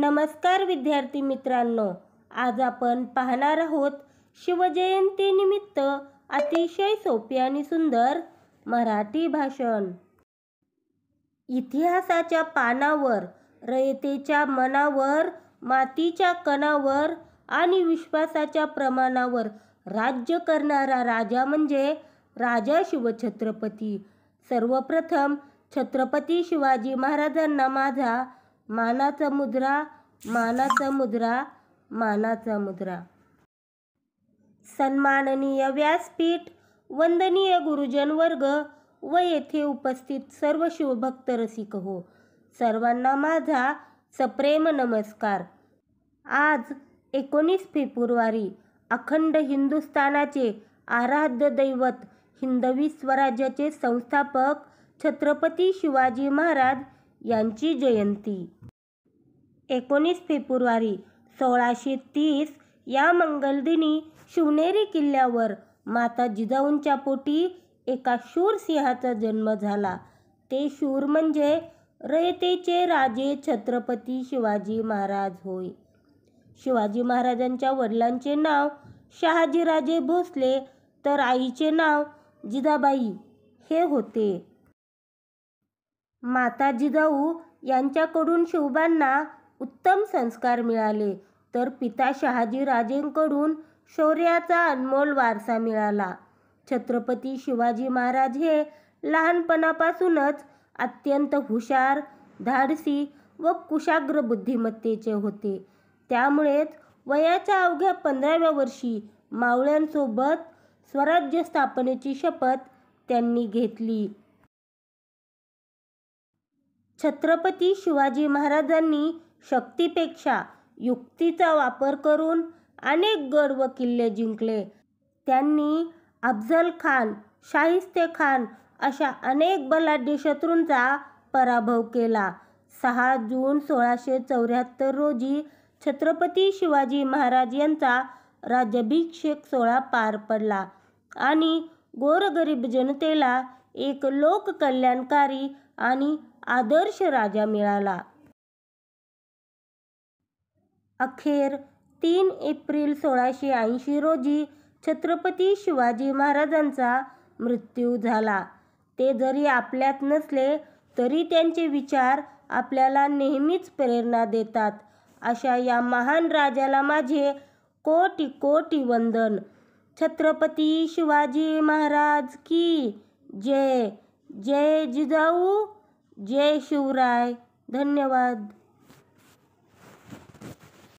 नमस्कार विद्यार्थी मित्रांनो आज आपण पाहणार आहोत शिवजयंतीनिमित्त अतिशय सोपे आणि सुंदर मराठी भाषण इतिहासाच्या पानावर रयतेच्या मनावर मातीच्या कणावर आणि विश्वासाच्या प्रमाणावर राज्य करणारा राजा म्हणजे राजा शिवछत्रपती सर्वप्रथम छत्रपती शिवाजी महाराजांना माझा मानाचा मुद्रा मानाचा मुद्रा मानाचा मुद्रा सन्माननीय व्यासपीठ वंदनीय गुरुजन वर्ग व येथे उपस्थित सर्व शिवभक्त रसिक हो सर्वांना माझा सप्रेम नमस्कार आज एकोणीस फेब्रुवारी अखंड हिंदुस्थानाचे आराध्य दैवत हिंदवी स्वराज्याचे संस्थापक छत्रपती शिवाजी महाराज यांची जयंती एकोणीस फेब्रुवारी सोळाशे तीस या मंगलदिनी शिवनेरी किल्ल्यावर माता जिजाऊंच्या पोटी एका शूर सिंहाचा जन्म झाला ते शूर म्हणजे रयतेचे राजे छत्रपती शिवाजी महाराज होय शिवाजी महाराजांच्या वडिलांचे नाव शहाजीराजे भोसले तर आईचे नाव जिजाबाई हे होते माता जिजाऊ यांच्याकडून शिवबांना उत्तम संस्कार मिळाले तर पिता शहाजीराजेंकडून शौर्याचा अनमोल वारसा मिळाला छत्रपती शिवाजी महाराज हे लहानपणापासूनच अत्यंत हुशार धाडसी व कुशाग्र बुद्धिमत्तेचे होते त्यामुळेच वयाच्या अवघ्या पंधराव्या वर्षी मावळ्यांसोबत स्वराज्य स्थापनेची शपथ त्यांनी घेतली छत्रपती शिवाजी महाराजांनी शक्तीपेक्षा युक्तीचा वापर करून अनेक गड व किल्ले जिंकले त्यांनी अफजल खान शाहिस्ते खान अशा अनेक बलाढ्य शत्रूंचा पराभव केला सहा जून सोळाशे चौऱ्याहत्तर रोजी छत्रपती शिवाजी महाराज यांचा राज्याभिषेक सोहळा पार पडला आणि गोरगरीब जनतेला एक लोककल्याणकारी आणि आदर्श राजा मिळाला अखेर तीन एप्रिल सोळाशे ऐंशी रोजी छत्रपती शिवाजी महाराजांचा मृत्यू झाला ते जरी आपल्यात नसले तरी त्यांचे विचार आपल्याला नेहमीच प्रेरणा देतात अशा या महान राजाला माझे कोटी कोटी वंदन छत्रपती शिवाजी महाराज की जय जय जिजाऊ जय शिवराय धन्यवाद